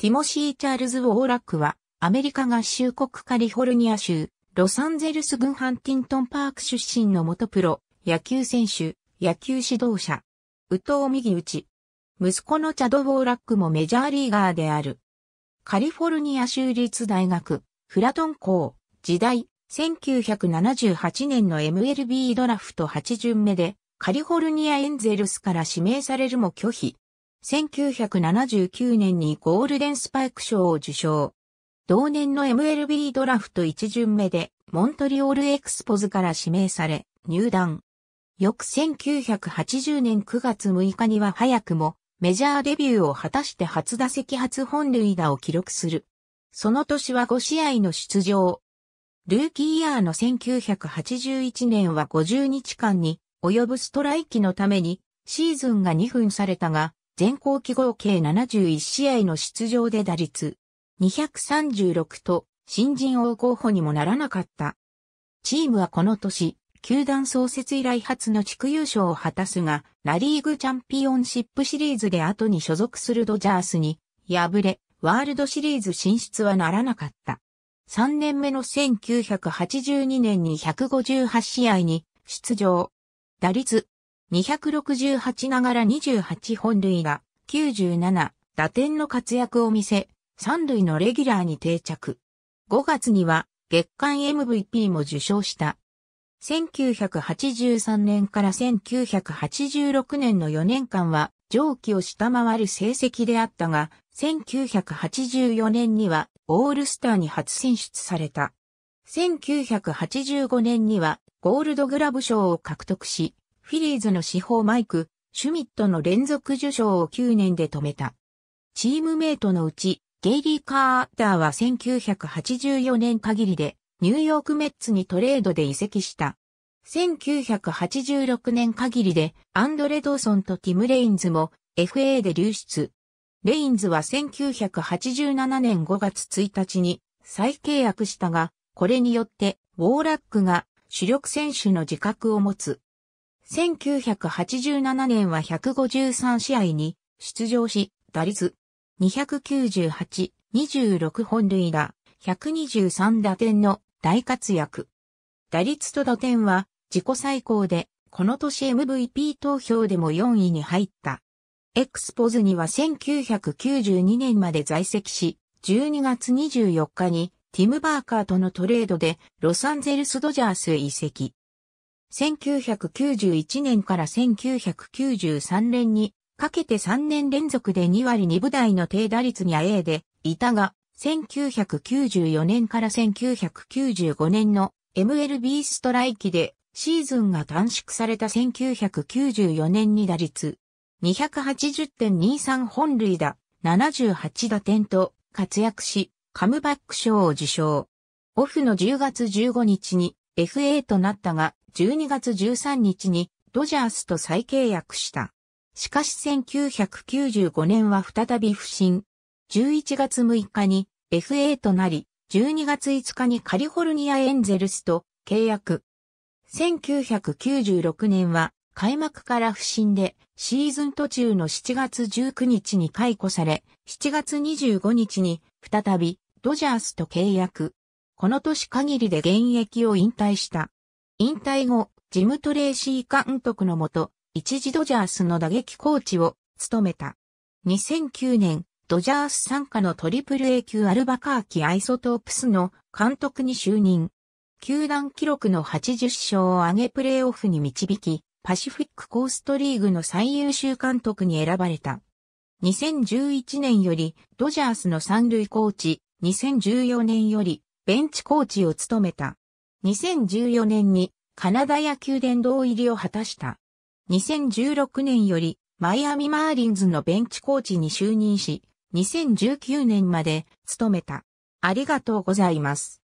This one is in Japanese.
ティモシー・チャールズ・ウォーラックは、アメリカ合衆国カリフォルニア州、ロサンゼルス郡ハンティントンパーク出身の元プロ、野球選手、野球指導者。右藤右打ち。息子のチャド・ウォーラックもメジャーリーガーである。カリフォルニア州立大学、フラトン校、時代、1978年の MLB ドラフト8巡目で、カリフォルニアエンゼルスから指名されるも拒否。1979年にゴールデンスパイク賞を受賞。同年の MLB ドラフト1巡目でモントリオールエクスポズから指名され入団。翌1980年9月6日には早くもメジャーデビューを果たして初打席初本塁打を記録する。その年は5試合の出場。ルーキーイヤーの1981年は50日間に及ぶストライキのためにシーズンが2分されたが、全校記号計71試合の出場で打率236と新人王候補にもならなかった。チームはこの年、球団創設以来初の地区優勝を果たすが、ラリーグチャンピオンシップシリーズで後に所属するドジャースに敗れ、ワールドシリーズ進出はならなかった。3年目の1982年に158試合に出場。打率268ながら28本塁打、97打点の活躍を見せ、三塁のレギュラーに定着。5月には月間 MVP も受賞した。1983年から1986年の4年間は上記を下回る成績であったが、1984年にはオールスターに初選出された。1985年にはゴールドグラブ賞を獲得し、フィリーズの司法マイク、シュミットの連続受賞を9年で止めた。チームメイトのうち、ゲイリー・カーターは1984年限りで、ニューヨークメッツにトレードで移籍した。1986年限りで、アンドレ・ドーソンとティム・レインズも FA で流出。レインズは1987年5月1日に再契約したが、これによって、ウォーラックが主力選手の自覚を持つ1987年は153試合に出場し、打率298、26本塁打、123打点の大活躍。打率と打点は自己最高で、この年 MVP 投票でも4位に入った。エクスポズには1992年まで在籍し、12月24日にティム・バーカーとのトレードでロサンゼルス・ドジャースへ移籍。1991年から1993年にかけて3年連続で2割2部台の低打率にあえいでいたが、1994年から1995年の MLB ストライキでシーズンが短縮された1994年に打率280.23本塁打78打点と活躍し、カムバック賞を受賞。オフの10月15日に FA となったが、12月13日にドジャースと再契約した。しかし1995年は再び不振。11月6日に FA となり、12月5日にカリフォルニアエンゼルスと契約。1996年は開幕から不振でシーズン途中の7月19日に解雇され、7月25日に再びドジャースと契約。この年限りで現役を引退した。引退後、ジム・トレーシー監督のもと、一時ドジャースの打撃コーチを務めた。2009年、ドジャース参加のトリプル A 級アルバカーキアイソトープスの監督に就任。球団記録の80勝を挙げプレーオフに導き、パシフィックコーストリーグの最優秀監督に選ばれた。2011年よりドジャースの三塁コーチ、2014年よりベンチコーチを務めた。2014年にカナダ野球殿堂入りを果たした。2016年よりマイアミマーリンズのベンチコーチに就任し、2019年まで務めた。ありがとうございます。